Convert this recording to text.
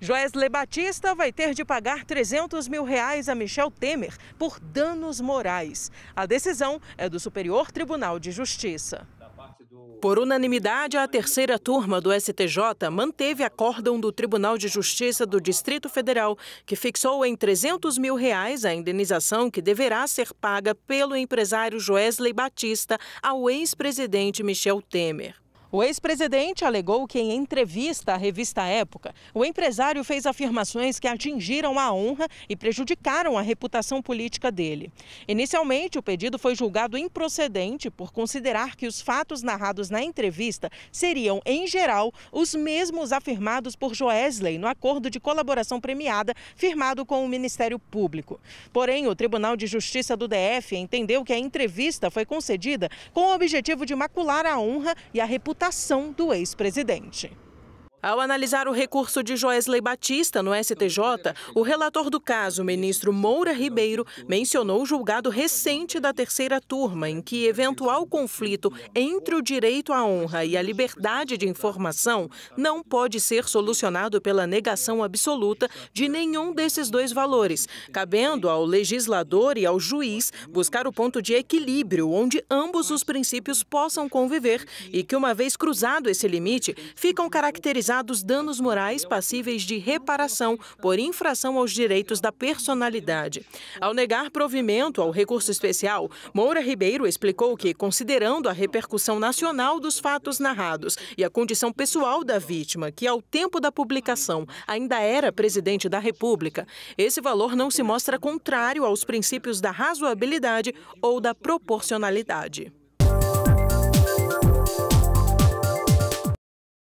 Joesley Batista vai ter de pagar 300 mil reais a Michel Temer por danos morais. A decisão é do Superior Tribunal de Justiça. Por unanimidade, a terceira turma do STJ manteve acórdão do Tribunal de Justiça do Distrito Federal, que fixou em 300 mil reais a indenização que deverá ser paga pelo empresário Joesley Batista ao ex-presidente Michel Temer. O ex-presidente alegou que, em entrevista à revista Época, o empresário fez afirmações que atingiram a honra e prejudicaram a reputação política dele. Inicialmente, o pedido foi julgado improcedente por considerar que os fatos narrados na entrevista seriam, em geral, os mesmos afirmados por Joesley no acordo de colaboração premiada firmado com o Ministério Público. Porém, o Tribunal de Justiça do DF entendeu que a entrevista foi concedida com o objetivo de macular a honra e a reputação votação do ex-presidente. Ao analisar o recurso de Joesley Batista no STJ, o relator do caso, ministro Moura Ribeiro, mencionou o julgado recente da terceira turma, em que eventual conflito entre o direito à honra e a liberdade de informação não pode ser solucionado pela negação absoluta de nenhum desses dois valores, cabendo ao legislador e ao juiz buscar o ponto de equilíbrio onde ambos os princípios possam conviver e que, uma vez cruzado esse limite, ficam caracterizados analisados danos morais passíveis de reparação por infração aos direitos da personalidade. Ao negar provimento ao recurso especial, Moura Ribeiro explicou que, considerando a repercussão nacional dos fatos narrados e a condição pessoal da vítima, que ao tempo da publicação ainda era presidente da República, esse valor não se mostra contrário aos princípios da razoabilidade ou da proporcionalidade.